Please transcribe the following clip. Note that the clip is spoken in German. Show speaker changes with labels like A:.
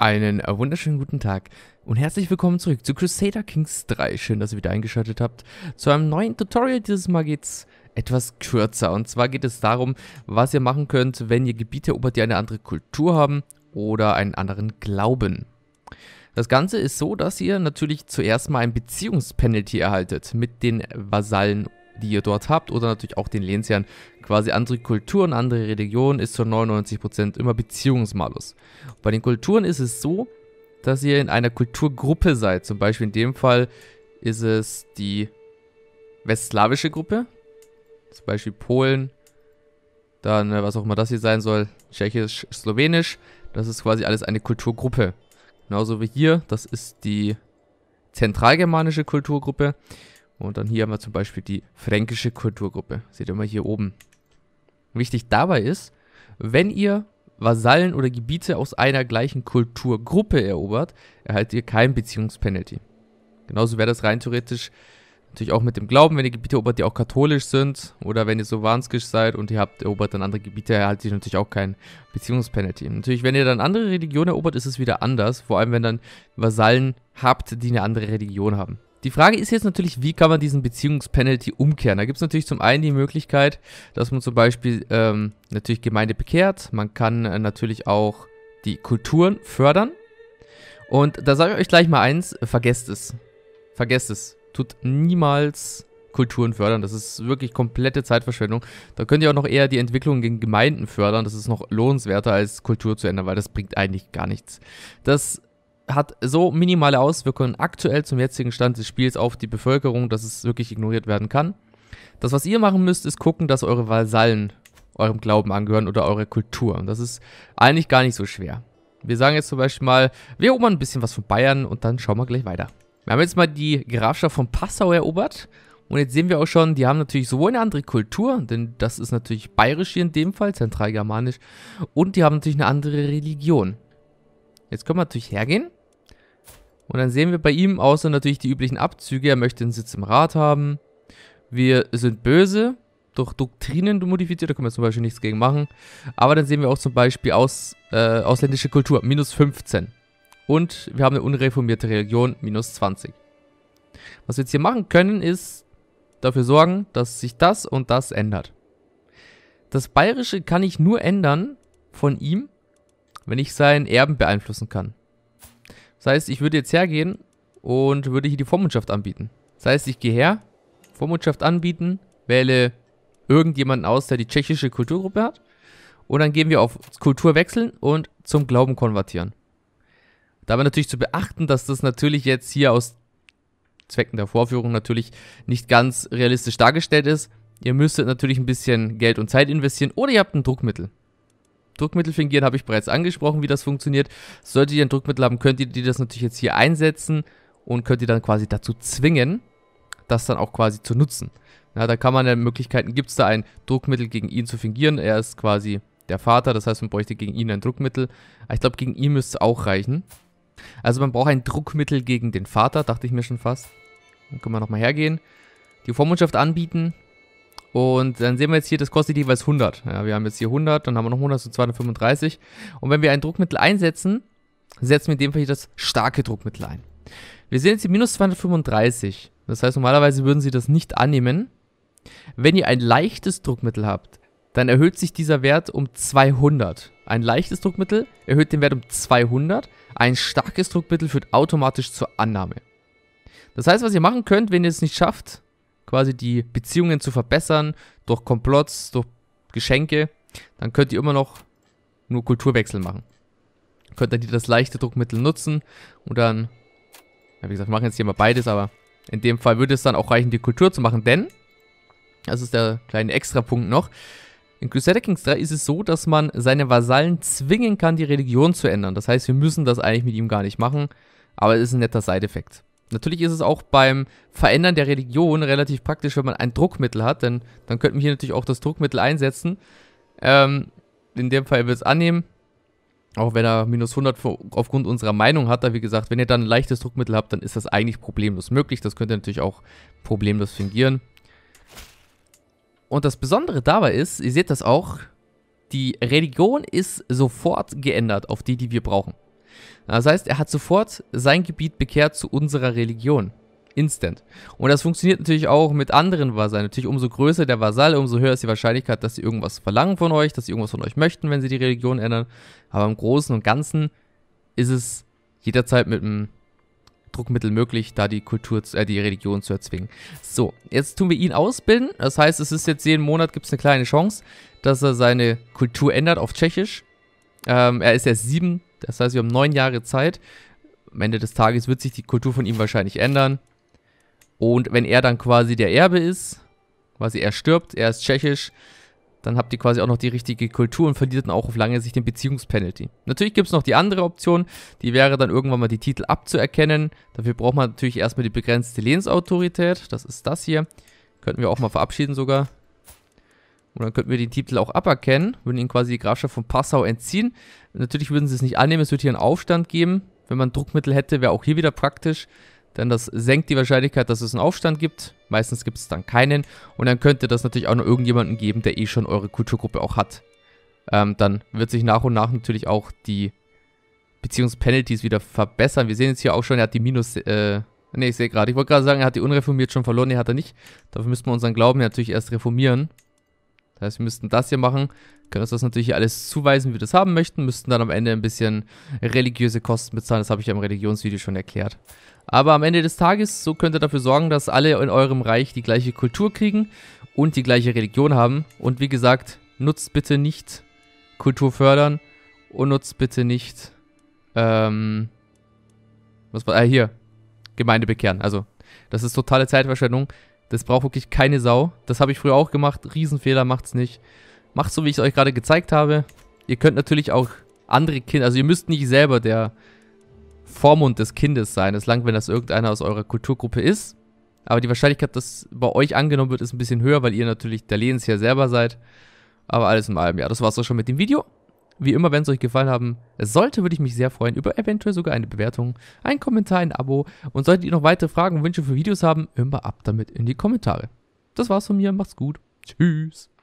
A: Einen äh, wunderschönen guten Tag und herzlich willkommen zurück zu Crusader Kings 3. Schön, dass ihr wieder eingeschaltet habt zu einem neuen Tutorial. Dieses Mal geht's etwas kürzer und zwar geht es darum, was ihr machen könnt, wenn ihr Gebiete erobert, die eine andere Kultur haben oder einen anderen Glauben. Das Ganze ist so, dass ihr natürlich zuerst mal ein Beziehungspenalty erhaltet mit den Vasallen die ihr dort habt oder natürlich auch den Lehnsherren. Quasi andere Kulturen, andere Religionen ist zu 99% immer Beziehungsmalus. Bei den Kulturen ist es so, dass ihr in einer Kulturgruppe seid. Zum Beispiel in dem Fall ist es die westslawische Gruppe. Zum Beispiel Polen. Dann, äh, was auch immer das hier sein soll, Tschechisch, Slowenisch. Das ist quasi alles eine Kulturgruppe. Genauso wie hier, das ist die zentralgermanische Kulturgruppe. Und dann hier haben wir zum Beispiel die fränkische Kulturgruppe. Seht ihr mal hier oben. Wichtig dabei ist, wenn ihr Vasallen oder Gebiete aus einer gleichen Kulturgruppe erobert, erhaltet ihr kein Beziehungspenalty. Genauso wäre das rein theoretisch natürlich auch mit dem Glauben, wenn ihr Gebiete erobert, die auch katholisch sind, oder wenn ihr so wahnsinnig seid und ihr habt erobert dann andere Gebiete, erhaltet ihr natürlich auch kein Beziehungspenalty. Natürlich, wenn ihr dann andere Religionen erobert, ist es wieder anders, vor allem wenn dann Vasallen habt, die eine andere Religion haben. Die Frage ist jetzt natürlich, wie kann man diesen Beziehungspenalty umkehren? Da gibt es natürlich zum einen die Möglichkeit, dass man zum Beispiel ähm, natürlich Gemeinde bekehrt. Man kann äh, natürlich auch die Kulturen fördern. Und da sage ich euch gleich mal eins, äh, vergesst es. Vergesst es. Tut niemals Kulturen fördern. Das ist wirklich komplette Zeitverschwendung. Da könnt ihr auch noch eher die Entwicklung in Gemeinden fördern. Das ist noch lohnenswerter als Kultur zu ändern, weil das bringt eigentlich gar nichts. Das hat so minimale Auswirkungen aktuell zum jetzigen Stand des Spiels auf die Bevölkerung, dass es wirklich ignoriert werden kann. Das, was ihr machen müsst, ist gucken, dass eure Vasallen eurem Glauben angehören oder eure Kultur. Und das ist eigentlich gar nicht so schwer. Wir sagen jetzt zum Beispiel mal, wir erobern ein bisschen was von Bayern und dann schauen wir gleich weiter. Wir haben jetzt mal die Grafschaft von Passau erobert. Und jetzt sehen wir auch schon, die haben natürlich sowohl eine andere Kultur, denn das ist natürlich bayerisch hier in dem Fall, zentralgermanisch, und die haben natürlich eine andere Religion. Jetzt können wir natürlich hergehen und dann sehen wir bei ihm außer natürlich die üblichen Abzüge, er möchte einen Sitz im Rat haben. Wir sind böse, durch Doktrinen modifiziert, da können wir zum Beispiel nichts gegen machen. Aber dann sehen wir auch zum Beispiel aus, äh, ausländische Kultur, minus 15. Und wir haben eine unreformierte Religion, minus 20. Was wir jetzt hier machen können, ist dafür sorgen, dass sich das und das ändert. Das Bayerische kann ich nur ändern von ihm, wenn ich seinen Erben beeinflussen kann. Das heißt, ich würde jetzt hergehen und würde hier die Vormundschaft anbieten. Das heißt, ich gehe her, Vormundschaft anbieten, wähle irgendjemanden aus, der die tschechische Kulturgruppe hat. Und dann gehen wir auf Kultur wechseln und zum Glauben konvertieren. Dabei natürlich zu beachten, dass das natürlich jetzt hier aus Zwecken der Vorführung natürlich nicht ganz realistisch dargestellt ist. Ihr müsstet natürlich ein bisschen Geld und Zeit investieren oder ihr habt ein Druckmittel. Druckmittel fingieren, habe ich bereits angesprochen, wie das funktioniert. Solltet ihr ein Druckmittel haben, könnt ihr das natürlich jetzt hier einsetzen und könnt ihr dann quasi dazu zwingen, das dann auch quasi zu nutzen. Na, da kann man ja Möglichkeiten, gibt es da ein Druckmittel gegen ihn zu fingieren. Er ist quasi der Vater, das heißt, man bräuchte gegen ihn ein Druckmittel. Ah, ich glaube, gegen ihn müsste es auch reichen. Also man braucht ein Druckmittel gegen den Vater, dachte ich mir schon fast. Dann können wir nochmal hergehen. Die Vormundschaft anbieten. Und dann sehen wir jetzt hier, das kostet jeweils 100. Ja, wir haben jetzt hier 100, dann haben wir noch 100, so 235. Und wenn wir ein Druckmittel einsetzen, setzen wir in dem Fall hier das starke Druckmittel ein. Wir sehen jetzt hier minus 235. Das heißt, normalerweise würden sie das nicht annehmen. Wenn ihr ein leichtes Druckmittel habt, dann erhöht sich dieser Wert um 200. Ein leichtes Druckmittel erhöht den Wert um 200. Ein starkes Druckmittel führt automatisch zur Annahme. Das heißt, was ihr machen könnt, wenn ihr es nicht schafft, quasi die Beziehungen zu verbessern durch Komplotts, durch Geschenke, dann könnt ihr immer noch nur Kulturwechsel machen. Könnt ihr das leichte Druckmittel nutzen und dann, ja, wie gesagt, wir machen jetzt hier mal beides, aber in dem Fall würde es dann auch reichen, die Kultur zu machen, denn, das ist der kleine Extrapunkt noch, in Crusader Kings 3 ist es so, dass man seine Vasallen zwingen kann, die Religion zu ändern. Das heißt, wir müssen das eigentlich mit ihm gar nicht machen, aber es ist ein netter Side-Effekt. Natürlich ist es auch beim Verändern der Religion relativ praktisch, wenn man ein Druckmittel hat, denn dann könnten wir hier natürlich auch das Druckmittel einsetzen. Ähm, in dem Fall wird es annehmen, auch wenn er minus 100 aufgrund unserer Meinung hat. Da wie gesagt, wenn ihr dann ein leichtes Druckmittel habt, dann ist das eigentlich problemlos möglich. Das könnt ihr natürlich auch problemlos fingieren. Und das Besondere dabei ist, ihr seht das auch, die Religion ist sofort geändert auf die, die wir brauchen. Das heißt, er hat sofort sein Gebiet bekehrt zu unserer Religion. Instant. Und das funktioniert natürlich auch mit anderen Vasallen. Natürlich, umso größer der Vasall, umso höher ist die Wahrscheinlichkeit, dass sie irgendwas verlangen von euch, dass sie irgendwas von euch möchten, wenn sie die Religion ändern. Aber im Großen und Ganzen ist es jederzeit mit einem Druckmittel möglich, da die Kultur, äh, die Religion zu erzwingen. So, jetzt tun wir ihn ausbilden. Das heißt, es ist jetzt jeden Monat gibt es eine kleine Chance, dass er seine Kultur ändert auf Tschechisch. Ähm, er ist erst sieben das heißt, wir haben neun Jahre Zeit. Am Ende des Tages wird sich die Kultur von ihm wahrscheinlich ändern. Und wenn er dann quasi der Erbe ist, quasi er stirbt, er ist tschechisch, dann habt ihr quasi auch noch die richtige Kultur und verliert dann auch auf lange Sicht den Beziehungspenalty. Natürlich gibt es noch die andere Option, die wäre dann irgendwann mal die Titel abzuerkennen. Dafür braucht man natürlich erstmal die begrenzte Lehnsautorität, das ist das hier. Könnten wir auch mal verabschieden sogar. Und dann könnten wir den Titel auch aberkennen, würden ihn quasi die Grafschaft von Passau entziehen. Natürlich würden sie es nicht annehmen, es würde hier einen Aufstand geben. Wenn man Druckmittel hätte, wäre auch hier wieder praktisch. Denn das senkt die Wahrscheinlichkeit, dass es einen Aufstand gibt. Meistens gibt es dann keinen. Und dann könnte das natürlich auch noch irgendjemanden geben, der eh schon eure Kulturgruppe auch hat. Ähm, dann wird sich nach und nach natürlich auch die Beziehungspenalties wieder verbessern. Wir sehen jetzt hier auch schon, er hat die Minus... Äh, ne, ich sehe gerade. Ich wollte gerade sagen, er hat die unreformiert schon verloren. Ne, hat er nicht. Dafür müssten wir unseren Glauben natürlich erst reformieren. Das heißt, wir müssten das hier machen, können uns das natürlich alles zuweisen, wie wir das haben möchten, müssten dann am Ende ein bisschen religiöse Kosten bezahlen, das habe ich ja im Religionsvideo schon erklärt. Aber am Ende des Tages, so könnt ihr dafür sorgen, dass alle in eurem Reich die gleiche Kultur kriegen und die gleiche Religion haben. Und wie gesagt, nutzt bitte nicht Kultur fördern und nutzt bitte nicht, ähm, was war, ah, hier, Gemeinde bekehren. Also, das ist totale Zeitverschwendung. Das braucht wirklich keine Sau. Das habe ich früher auch gemacht. Riesenfehler, macht's nicht. Macht so, wie ich es euch gerade gezeigt habe. Ihr könnt natürlich auch andere Kinder, also ihr müsst nicht selber der Vormund des Kindes sein. Es langt, wenn das irgendeiner aus eurer Kulturgruppe ist. Aber die Wahrscheinlichkeit, dass bei euch angenommen wird, ist ein bisschen höher, weil ihr natürlich der Lehensherr selber seid. Aber alles in allem, ja, das war's auch schon mit dem Video. Wie immer, wenn es euch gefallen haben sollte, würde ich mich sehr freuen über eventuell sogar eine Bewertung, einen Kommentar, ein Abo. Und solltet ihr noch weitere Fragen und Wünsche für Videos haben, immer ab damit in die Kommentare. Das war's von mir, macht's gut. Tschüss.